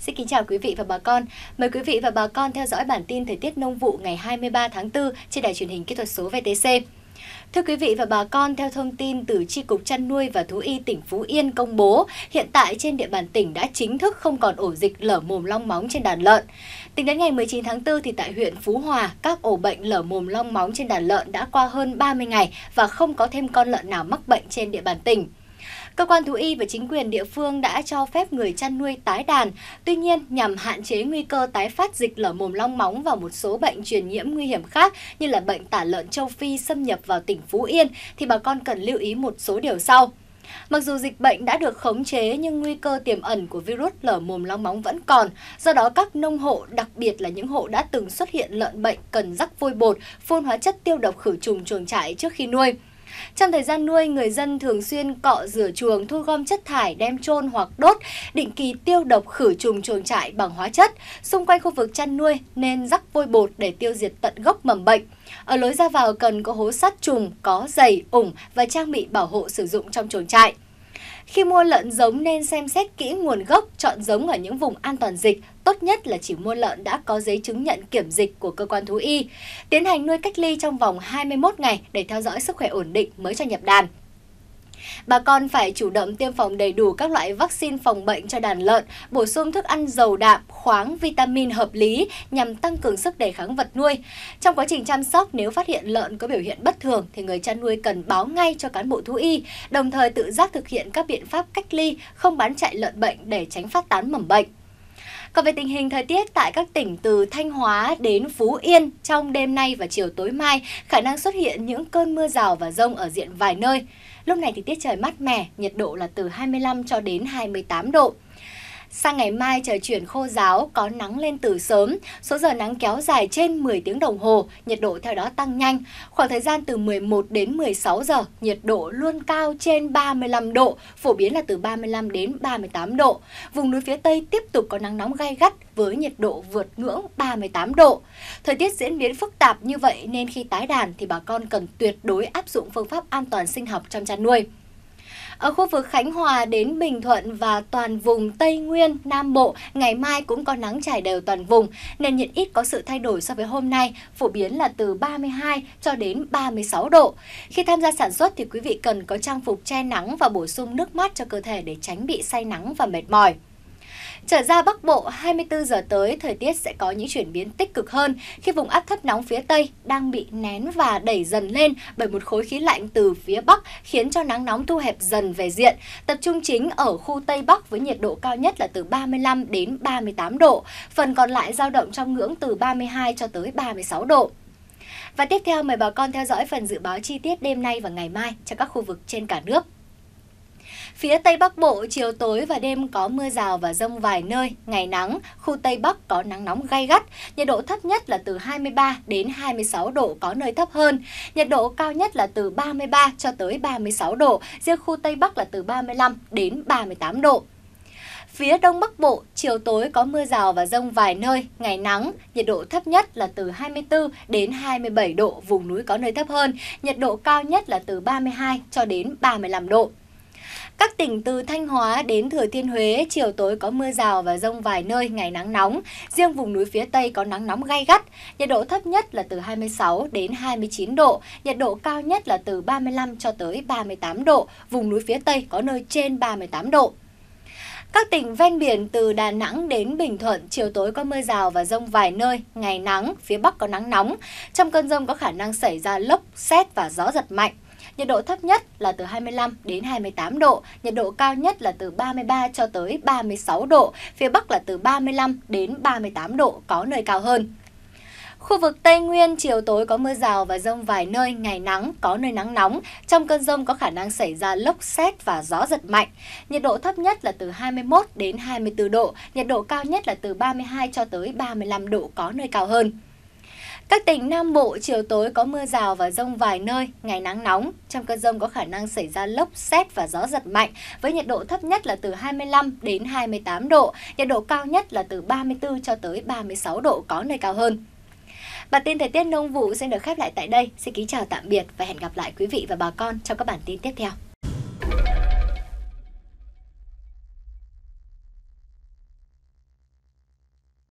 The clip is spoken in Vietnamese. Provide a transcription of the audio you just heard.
Xin kính chào quý vị và bà con. Mời quý vị và bà con theo dõi bản tin thời tiết nông vụ ngày 23 tháng 4 trên đài truyền hình kỹ thuật số VTC. Thưa quý vị và bà con, theo thông tin từ Tri Cục Chăn nuôi và Thú y tỉnh Phú Yên công bố, hiện tại trên địa bàn tỉnh đã chính thức không còn ổ dịch lở mồm long móng trên đàn lợn. Tính đến ngày 19 tháng 4 thì tại huyện Phú Hòa, các ổ bệnh lở mồm long móng trên đàn lợn đã qua hơn 30 ngày và không có thêm con lợn nào mắc bệnh trên địa bàn tỉnh. Cơ quan thú y và chính quyền địa phương đã cho phép người chăn nuôi tái đàn, tuy nhiên nhằm hạn chế nguy cơ tái phát dịch lở mồm long móng và một số bệnh truyền nhiễm nguy hiểm khác như là bệnh tả lợn châu Phi xâm nhập vào tỉnh Phú Yên thì bà con cần lưu ý một số điều sau. Mặc dù dịch bệnh đã được khống chế nhưng nguy cơ tiềm ẩn của virus lở mồm long móng vẫn còn. Do đó các nông hộ, đặc biệt là những hộ đã từng xuất hiện lợn bệnh cần rắc vôi bột, phun hóa chất tiêu độc khử trùng chuồng trại trước khi nuôi. Trong thời gian nuôi, người dân thường xuyên cọ rửa chuồng, thu gom chất thải, đem chôn hoặc đốt, định kỳ tiêu độc khử trùng chuồng trại bằng hóa chất. Xung quanh khu vực chăn nuôi nên rắc vôi bột để tiêu diệt tận gốc mầm bệnh. Ở lối ra vào cần có hố sắt trùng, có dày ủng và trang bị bảo hộ sử dụng trong chuồng trại. Khi mua lợn giống nên xem xét kỹ nguồn gốc, chọn giống ở những vùng an toàn dịch, tốt nhất là chỉ mua lợn đã có giấy chứng nhận kiểm dịch của cơ quan thú y. Tiến hành nuôi cách ly trong vòng 21 ngày để theo dõi sức khỏe ổn định mới cho nhập đàn. Bà con phải chủ động tiêm phòng đầy đủ các loại vaccine phòng bệnh cho đàn lợn, bổ sung thức ăn dầu đạm, khoáng, vitamin hợp lý nhằm tăng cường sức đề kháng vật nuôi. Trong quá trình chăm sóc, nếu phát hiện lợn có biểu hiện bất thường thì người chăn nuôi cần báo ngay cho cán bộ thú y, đồng thời tự giác thực hiện các biện pháp cách ly, không bán chạy lợn bệnh để tránh phát tán mầm bệnh. Còn về tình hình thời tiết tại các tỉnh từ Thanh Hóa đến Phú Yên trong đêm nay và chiều tối mai, khả năng xuất hiện những cơn mưa rào và rông ở diện vài nơi. Lúc này thì tiết trời mát mẻ, nhiệt độ là từ 25 cho đến 28 độ. Sang ngày mai trời chuyển khô ráo, có nắng lên từ sớm, số giờ nắng kéo dài trên 10 tiếng đồng hồ, nhiệt độ theo đó tăng nhanh. Khoảng thời gian từ 11 đến 16 giờ, nhiệt độ luôn cao trên 35 độ, phổ biến là từ 35 đến 38 độ. Vùng núi phía Tây tiếp tục có nắng nóng gai gắt với nhiệt độ vượt ngưỡng 38 độ. Thời tiết diễn biến phức tạp như vậy nên khi tái đàn thì bà con cần tuyệt đối áp dụng phương pháp an toàn sinh học trong chăn nuôi. Ở khu vực Khánh Hòa đến Bình Thuận và toàn vùng Tây Nguyên, Nam Bộ, ngày mai cũng có nắng trải đều toàn vùng. nên nhiệt ít có sự thay đổi so với hôm nay, phổ biến là từ 32 cho đến 36 độ. Khi tham gia sản xuất thì quý vị cần có trang phục che nắng và bổ sung nước mát cho cơ thể để tránh bị say nắng và mệt mỏi. Trở ra Bắc Bộ, 24 giờ tới thời tiết sẽ có những chuyển biến tích cực hơn khi vùng áp thấp nóng phía Tây đang bị nén và đẩy dần lên bởi một khối khí lạnh từ phía Bắc khiến cho nắng nóng thu hẹp dần về diện. Tập trung chính ở khu Tây Bắc với nhiệt độ cao nhất là từ 35 đến 38 độ, phần còn lại dao động trong ngưỡng từ 32 cho tới 36 độ. Và tiếp theo mời bà con theo dõi phần dự báo chi tiết đêm nay và ngày mai cho các khu vực trên cả nước. Phía Tây Bắc Bộ, chiều tối và đêm có mưa rào và rông vài nơi, ngày nắng, khu Tây Bắc có nắng nóng gay gắt, nhiệt độ thấp nhất là từ 23 đến 26 độ, có nơi thấp hơn. Nhiệt độ cao nhất là từ 33 cho tới 36 độ, riêng khu Tây Bắc là từ 35 đến 38 độ. Phía Đông Bắc Bộ, chiều tối có mưa rào và rông vài nơi, ngày nắng, nhiệt độ thấp nhất là từ 24 đến 27 độ, vùng núi có nơi thấp hơn, nhiệt độ cao nhất là từ 32 cho đến 35 độ. Các tỉnh từ Thanh Hóa đến Thừa Thiên Huế, chiều tối có mưa rào và rông vài nơi, ngày nắng nóng. Riêng vùng núi phía Tây có nắng nóng gai gắt. Nhiệt độ thấp nhất là từ 26 đến 29 độ, nhiệt độ cao nhất là từ 35 cho tới 38 độ. Vùng núi phía Tây có nơi trên 38 độ. Các tỉnh ven biển từ Đà Nẵng đến Bình Thuận, chiều tối có mưa rào và rông vài nơi, ngày nắng, phía Bắc có nắng nóng. Trong cơn rông có khả năng xảy ra lốc, xét và gió giật mạnh. Nhiệt độ thấp nhất là từ 25 đến 28 độ, nhiệt độ cao nhất là từ 33 cho tới 36 độ, phía Bắc là từ 35 đến 38 độ, có nơi cao hơn. Khu vực Tây Nguyên chiều tối có mưa rào và rông vài nơi, ngày nắng, có nơi nắng nóng. Trong cơn rông có khả năng xảy ra lốc xét và gió giật mạnh. Nhiệt độ thấp nhất là từ 21 đến 24 độ, nhiệt độ cao nhất là từ 32 cho tới 35 độ, có nơi cao hơn. Các tỉnh Nam Bộ chiều tối có mưa rào và rông vài nơi, ngày nắng nóng. Trong cơn rông có khả năng xảy ra lốc, xét và gió giật mạnh, với nhiệt độ thấp nhất là từ 25 đến 28 độ, nhiệt độ cao nhất là từ 34 cho tới 36 độ, có nơi cao hơn. Bản tin thời tiết nông vụ sẽ được khép lại tại đây. Xin kính chào tạm biệt và hẹn gặp lại quý vị và bà con trong các bản tin tiếp theo.